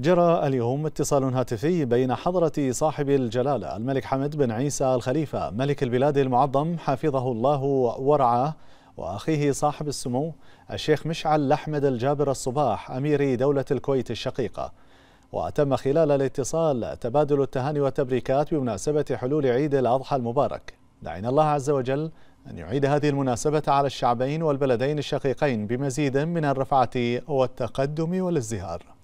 جرى اليوم اتصال هاتفي بين حضرة صاحب الجلالة الملك حمد بن عيسى الخليفة ملك البلاد المعظم حفظه الله ورعاه وأخيه صاحب السمو الشيخ مشعل لحمد الجابر الصباح أمير دولة الكويت الشقيقة وتم خلال الاتصال تبادل التهاني والتبريكات بمناسبة حلول عيد الأضحى المبارك دعينا الله عز وجل أن يعيد هذه المناسبة على الشعبين والبلدين الشقيقين بمزيد من الرفعة والتقدم والازدهار